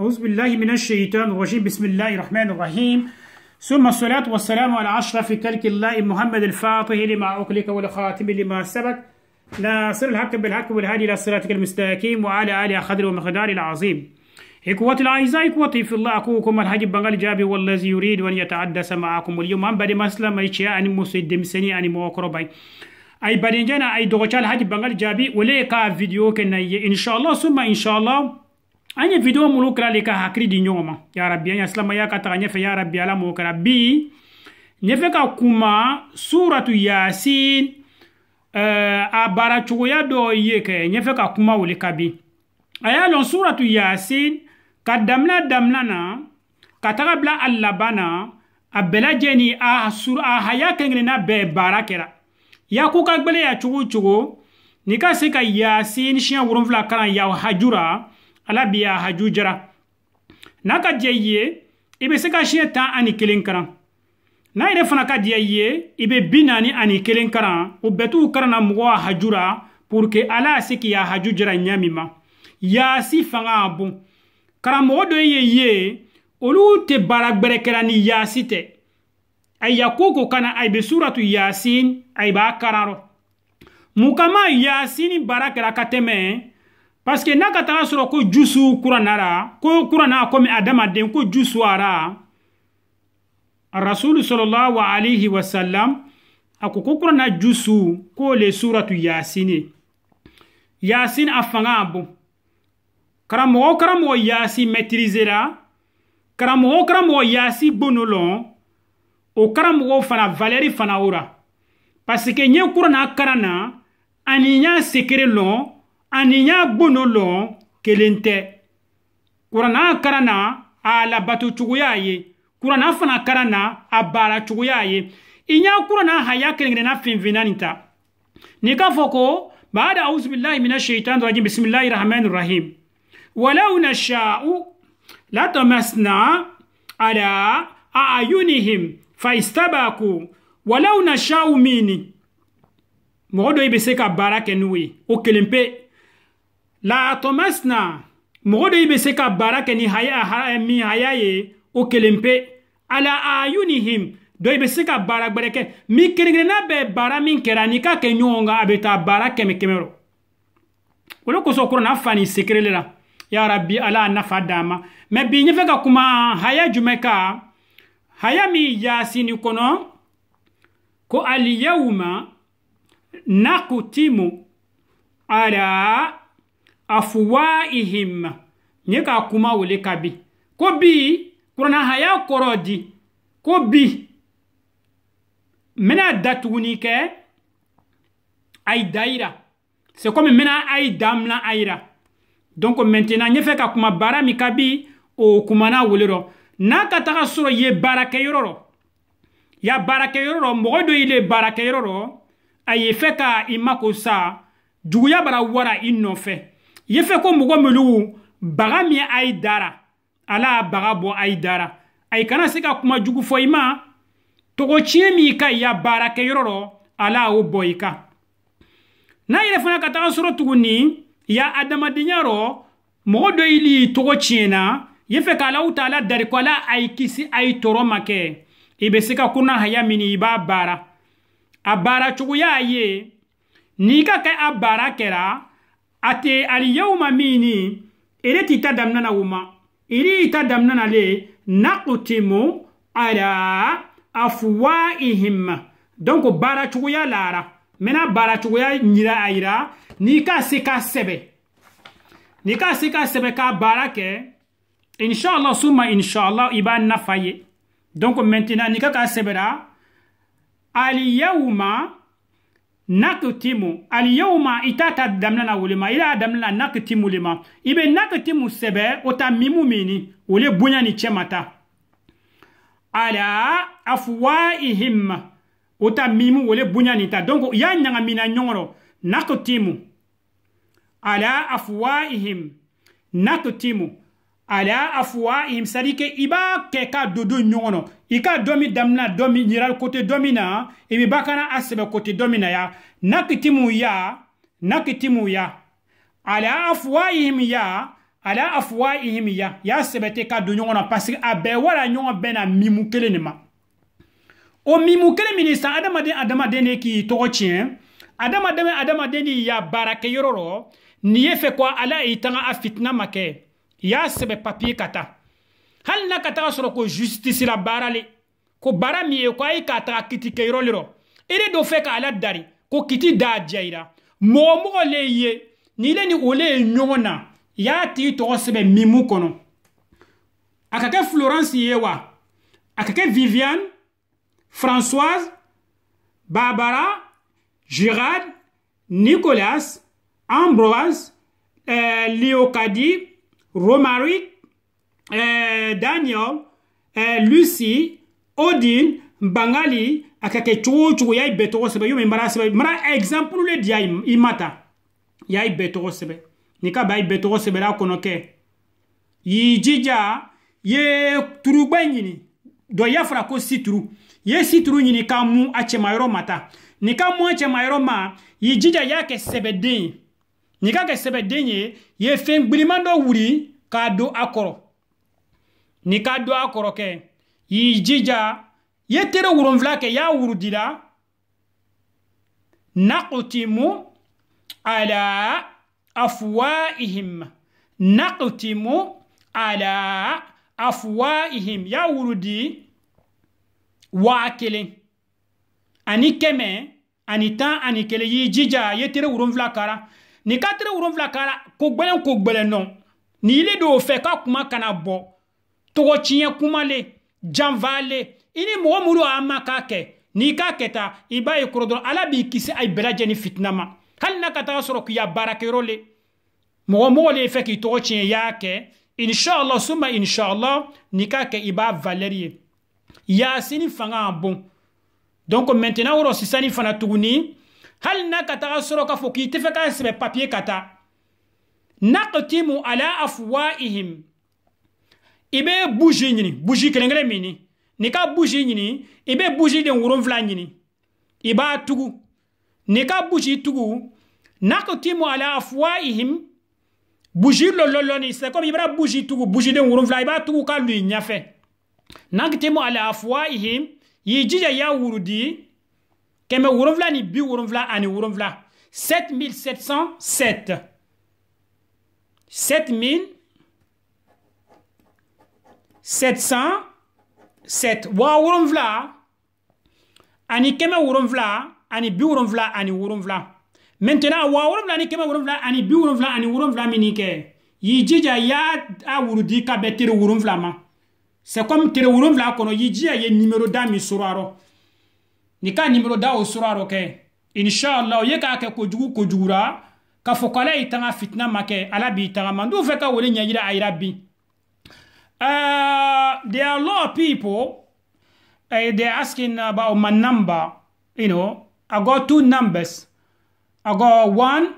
أعوذ بالله من الشيطان الرجيم بسم الله الرحمن الرحيم ثم الصلاة والسلام على أشرف تلك الله محمد الفاتح لما أقلك والخاتم لما سبق سر الحق بالحق والهادي إلى صراطك المستقيم وعلى آله قدر ومقدار العظيم إخوة الأعزاء إخوة في الله أقوكم الحاج بنغال جابي والذي يريد أن يتحدث معكم اليوم عن بدي مسلم أي شيء أن مسدم سني أن موكروباي أي بدي جانا أي دوغشال الحاج بنغال جابي وليقى فيديو كنا إن شاء الله ثم إن شاء الله an ye video minnu kirali ka hakili di ɲɔgɔn ma yarabi an ya silamaya ka taga ɲɛfɛ yarabi ala m'o kɛra bi ɲɛfɛ ka kuma suratu yasin uh, a baara cogoya dɔ ye kɛ ɲɛfɛ ka kuma wuli ka bin a y'a lɔn suratu yasin ka damina damina na ka taga bila a laban na a bɛɛlajɛni a sur a haya kelen-kelenna bɛɛ baara kɛra yako ka gwɛlɛya cogo o cogo ni ka se ka yasin siɲɛ wolonfila kalan yahajura ala bi a haju jara n'a ka diya i ye i bɛ se ka siɲɛ tan ani kelen kalan n'a yɛrɛ fana ka diya i ye i bɛ bi naani ani kelen kalan o bɛɛ t'u kalan na mɔgɔ a haju ra pour que ala ya se k'i a haju jara ɲɛ min ma yaasi fanga ka bon karamɔgɔ dɔ ye ye olu tɛ baara gbɛrɛ kɛra ni yaasi tɛ a ya ko ko kana a bɛ suratu yaasin a b'a karan rɔ mun kama yaasini baara kɛra ka tɛmɛ paske n'a ka taga sɔrɔ ko jusu kuranna ra ko kuranna komi adamaden ko jusu a ra rasulu sallallahu alaihi wasallam a ko ko kuranna jusu ko le suratu yasine yasin a fanga a bon karamɔgɔ o karamɔgɔ yasi mɛtirizera karamɔgɔ o karamɔgɔ yasi gbono lɔn o karamɔgɔ fana valɛri fana wora paske n ye kuranna karan na ani n y'a sekere lɔn ani y'a gbono lɔn kelen tɛ kuranna karan na a labato cogoya ye kuranna fana karana na a baara cogoya ye i y'a kuranna haya kelenkelenna finfinna nin ta ni k'a fɔ ko baada auzu billahi mina shaitan rajim bisimilahi rahmani rahim walau nashau latamasna ala ayunihim faistabaku walau nashau mini mɔgɔ dɔ i be se ka baara kɛ n'u ye o kelen pe la atɔmasina mɔgɔ de bɛ se ka baara kɛ ni haya min haya ye o kelen pe ala ayunihim dɔ i bɛ se ka baara gbɛrɛ kɛ min kelenkelenna bɛɛ baara min kɛra n'i ka kɛ ɲɔgɔn kan a bɛ taa baara kɛmɛ kɛmɛ o de kosɔn kurana fa nin sekere la yarabi ala a nafa d'an ma mɛ bi ɲɛfɛ ka kuma haya jumɛn kan haya min yaasini kɔnɔ ko aliyawma nakutimu ala afuwaihim nye ka kuma wole kabi ko bi kurana haya kɔrɔ di ko bi mena da tuguni kɛ a yi da yira c'est comme mena a yi damina a yira donc maintenant ɲɛfɛ ka kuma baara min ka bi o kumana wole rɔ n'a ka taga sɔrɔ ye baarakɛyɔrɔ rɔ ya baarakɛyɔrɔ rɔ mɔgɔ dɔ ile baarakɛyɔrɔ rɔ a ye fɛ ka i mako sa juguya bara wara i nɔfɛ ye fɛ ko mɔgɔ milugu baga min a ye dara ala y'a baga bɔ a ye dara ayi kana se ka kuma jugu fɔ i ma tɔgɔciɲɛ min i ka i ya baarakɛyɔrɔ rɔ ala y'o bɔ i kan n'a yɛrɛ fana ka taga sɔrɔ tuguni ya adamadenya rɔ mɔgɔ dɔ yili tɔgɔ tiɲɛna ye fɛ k'alaw ta ala dari ko ala a ye kisi a ye tɔɔrɔ ma kɛ i bɛ se ka kunna haya mini i b'a baara a baara cogoya ye n'i ka kɛ a baara kɛra ate yawma mini ele t'i ta damina na wuma ili ita ta damina na le nakutimu ala afwaihim donc baara cogoya laara mena baara cogoya yira a yira n'i ka se ka sɛbɛ n'i ka se ka sɛbɛ k'a baara kɛ inshallah suma inshallah i b'a nafa ye donc maintenant n'i ka k'a sɛbɛra yawma nak timu ita ta damlana wole ma i la damlana naktimu le ma i be timu sɛbɛ o ta mimu mini o le bonya ni cɛma ta ala afwaihim o ta mimu o le bonya ni ta donc y'a ɲagamina ɲɔgɔrɔ timu ala afwaihim timu ala afwahihim sadi ke i b'a kɛ k'a don don ɲɔgɔn nɔ i ka dɔ min damina dɔ min ɲiral kote dɔ min na i be bakana a sɛbɛ kote dɔ min na ya nakitimu ya nakitimu ya ala afwahihim ya ala afwahihim ya y'a sɛbɛ tɛ k'a don ɲɔgɔn na parsike a bɛɛ wala ɲɔgɔn bɛɛ na mimu kelen ne ma o mimu kelen min san adamaden adamaden ne k'i tɔgɔ tiɲɛ adamaden adamaden ni ya baarakɛyɔrɔ rɔ nin ye fɛ ko ala y'i tanga a fitina ma kɛ i y'a sɛbɛ papiye ka taa hali n'a ka taga sɔrɔ ko justice la baara le ko baara min ye ko a k'a taga kiti kɛyɔrɔ le rɔ ere dɔ fɛ k'a ladari ko kiti daa jayira mɔgɔ mɔgɔ le ye ni le ni o le ye ɲɔgɔn na i y'a tigi tɔgɔ sɛbɛ mimu kɔnɔ a ka kɛ florence ye wa a ka kɛ viviane françoise barbara gérard nicolas ambroise euh, leocadie Romaric, eh, Daniel, eh, Lucy, Odin, Bangali, akake cogo cogo y'a bɛɛ tɔgɔ sɛbɛ yomi mara sɛbɛ mara exemple le di i ma ta y'a bɛɛ tɔgɔ sɛbɛ ni ka b'a bɛɛ tɔgɔ sɛbɛra kɔnɔ kɛ y'i jija ye turuba ɲini dɔ y'a fɔra ko situru i ye situru ɲini ka mun a cɛmayɔrɔ ma ta ni ka mun a cɛmayɔrɔ ma y'i jija y'a kɛ sɛbɛden ye n'i ka kɛ sɛbɛden ye i ye fɛn gwiliman dɔ wuli k'a don a kɔrɔ n'i ka don a kɔrɔ kɛ y'i jija i ye tere wolonfila kɛ i y'a wurudila naqtimu ala afwaihim naqtimu ala afwaihim y'a wurudi waa kelen ani kɛmɛ ani tan ani kelen y'i jija ye tere wolonfila kara ni katiri wolonfila k'a ko gbɛlɛn ko gbɛlɛn nɔ ni yiri de o fɛ ka kuma kana bɔ tɔgɔ tiɲɛ kuma le janfa le i ni mɔgɔ minnu a ma k'a kɛ n'i k'a kɛ ta i b'a ye kɔrɔ dɔrɔn ala b'i kisi a bɛɛ lajɛlen fitina ma hali n'a ka taa sɔrɔ k'i ya baarakɛyɔrɔ le mɔgɔ mɔgɔ le fɛ k'i tɔgɔ tiɲɛ i y'a kɛ inshallah suma inshallah n'i k'a kɛ i b'a valeur ye yaasini fanga ka bon donc maintenant yɔrɔ sisani fana tuguni hali n'a ka taga sɔrɔ k'a fɔ k'i tɛ fɛ k'a sɛbɛ papiye ka taa naqtimu ala afwaihim i bɛ buzi ɲini buzi kelen kelen min ni n'i ka buzi ɲini i bɛ buzi den wolonfila ɲini i b'a tugu n'i ka buzi tugu naqtimu ala afwaihim buzi lɔlɔlɔni c'est comme i bɛna buzi tugu buzi den wolonfila i b'a tugu ka lu i ɲɛfɛ naqtimu ala afwaihim y'i jija i y'a wurudi kɛmɛ wolonfila ni bi wolonfila ani wolonfila sept mille sept cent sept sept mille sept cent sept waa wolonfila ani kɛmɛ wolonfila ani bi wolonfila ani wolonfila maintenant waa wolonfila ani kɛmɛ wolonfila ani bi wolonfila ani wolonfila min kɛ y'i jija i y'a wurudi ka bɛn tere wolonfila ma c'est comme tere wolonfila kɔnɔ y'i jija i ye nimero da min sɔrɔ a rɔ ni ka nimero da o sura ro kɛ inshallah o ye k'a kɛ kojugu kojugura ka fɔ y'i tanga fitina ma kɛ ala b'i tanga ma n fɛ ka wele ɲɛjira a yira bi uh, there are a lot of people eh, They're asking about my number you know i got two numbers i got one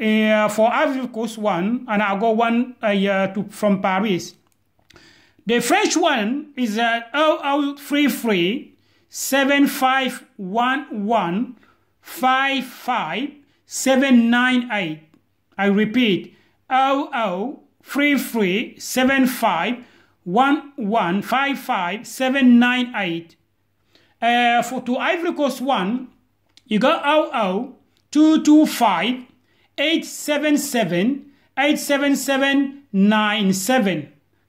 uh, for Ivory Coast one, and I got one eh, uh, to, from Paris. The French one is uh, 0033 Seven five one one five five seven nine eight. I repeat 0033 7511 Uh, for to Ivory Coast 1, you got 00 225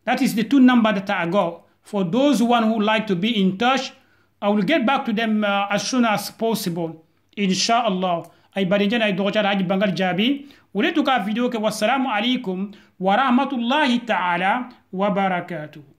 That is the two number that I got for those one who like to be in touch I will get back to them uh, as soon as possible. Inshallah. ay barinjana ay dogocara haji bangal jaabi woletu ka video ke wassalamu aleykum wa rahmatullahi taala wa barakatuhu